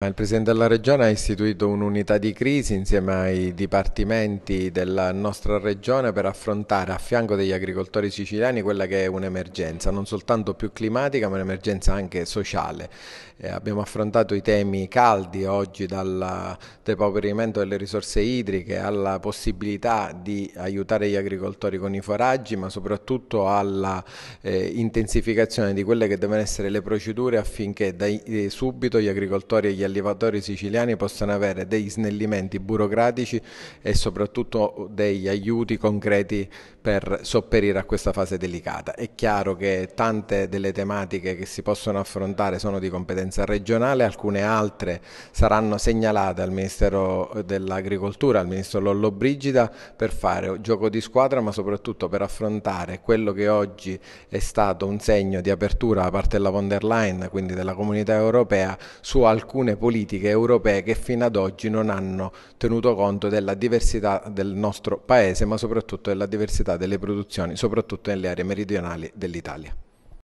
Il Presidente della Regione ha istituito un'unità di crisi insieme ai dipartimenti della nostra Regione per affrontare a fianco degli agricoltori siciliani quella che è un'emergenza, non soltanto più climatica ma un'emergenza anche sociale. Eh, abbiamo affrontato i temi caldi oggi dal depauperimento delle risorse idriche alla possibilità di aiutare gli agricoltori con i foraggi ma soprattutto alla eh, intensificazione di quelle che devono essere le procedure affinché dai, eh, subito gli agricoltori e gli allevatori siciliani possano avere degli snellimenti burocratici e soprattutto degli aiuti concreti per sopperire a questa fase delicata. È chiaro che tante delle tematiche che si possono affrontare sono di competenza regionale, alcune altre saranno segnalate al Ministero dell'Agricoltura, al Ministro Lollobrigida per fare gioco di squadra ma soprattutto per affrontare quello che oggi è stato un segno di apertura da parte della von der Leyen, quindi della comunità europea, su alcune politiche europee che fino ad oggi non hanno tenuto conto della diversità del nostro paese, ma soprattutto della diversità delle produzioni, soprattutto nelle aree meridionali dell'Italia.